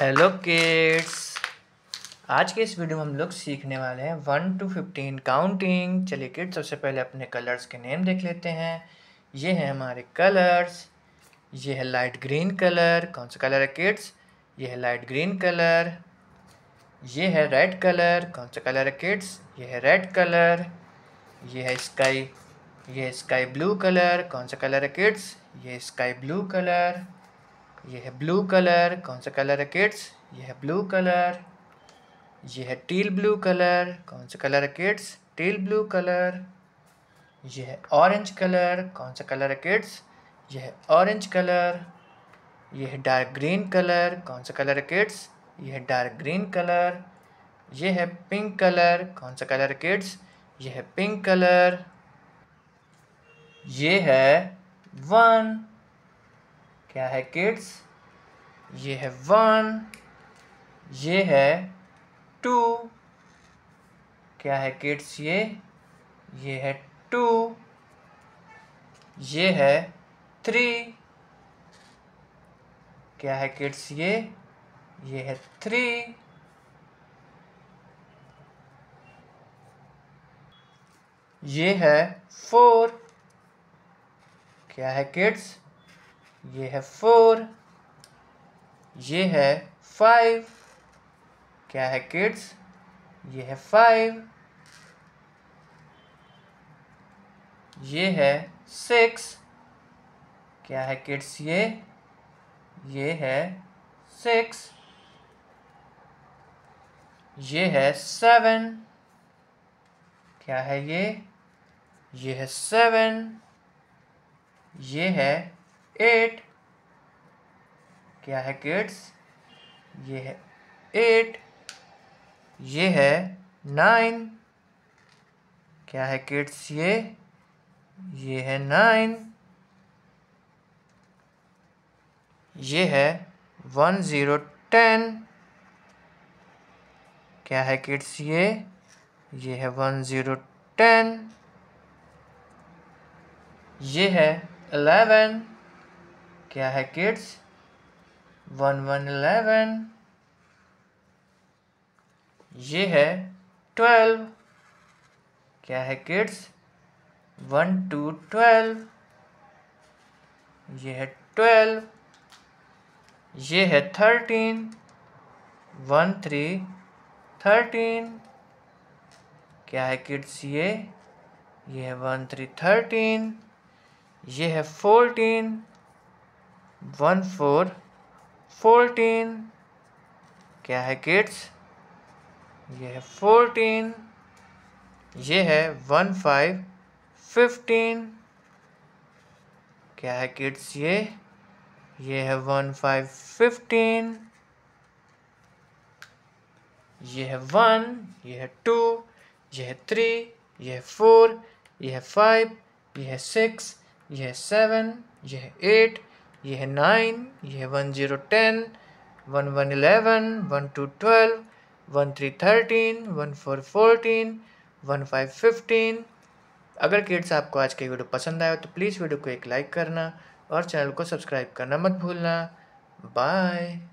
hello kids आज के इस वीडियो में हम लोग सीखने वाले हैं वन टू फिफ्टीन काउंटिंग चलिए किड्स सबसे पहले अपने कलर्स के नेम देख लेते हैं ये हैं हमारे कलर्स ये है लाइट ग्रीन कलर कौन सा कलर है किड्स ये है लाइट ग्रीन कलर ये है रेड कलर कौन सा कलर है किड्स ये है रेड कलर ये है स्काई ये स्काई ब्लू कलर कौन सा कलर है किड्स ये स्काई ब्लू कलर ये है ब्लू कलर कौन सा कलर है किड्स ये है ब्लू कलर ये है टील ब्लू कलर कौन सा कलर है किड्स टील ब्लू कलर ये है ऑरेंज कलर कौन सा कलर है किड्स ये है ऑरेंज कलर ये है डार्क ग्रीन कलर कौन सा कलर है किड्स ये है डार्क ग्रीन कलर ये है पिंक कलर कौन सा कलर है किड्स ये है पिंक कलर ये है वन क्या है किड्स ये है वन ये है टू क्या है किड्स ये ये है टू ये है थ्री क्या है किड्स ये ये है थ्री ये है फोर क्या है किड्स ये है फोर ये है फाइव क्या है किड्स ये है फाइव ये है सिक्स क्या है किड्स ये ये है सिक्स ये है सेवन क्या है ये ये है सेवन ये है एट क्या है किड्स ये है एट ये है नाइन क्या है किड्स ये ये है नाइन ये है वन ज़ीरो टेन क्या है किड्स ये ये है वन ज़ीरो टेन ये है अलेवन क्या है किड्स वन वन इलेवन ये है ट्वेल्व क्या है किड्स वन टू ट्वेल्व ये है ट्वेल्व ये है थर्टीन वन थ्री थर्टीन क्या है किड्स ये ये है वन थ्री थर्टीन ये है फोर्टीन वन फोर फोरटीन क्या है किड्स ये है फोर्टीन ये है वन फाइव फिफ्टीन क्या है किड्स ये ये है वन फाइव फिफ्टीन ये है वन ये है टू ये है थ्री ये है फोर ये है फाइव ये है सिक्स ये है सेवन ये है एट ये है नाइन ये है one zero ten one one eleven one two twelve one three thirteen one four fourteen one five fifteen अगर किड्स आपको आज की वीडियो पसंद आया तो प्लीज़ वीडियो को एक लाइक करना और चैनल को सब्सक्राइब करना मत भूलना बाय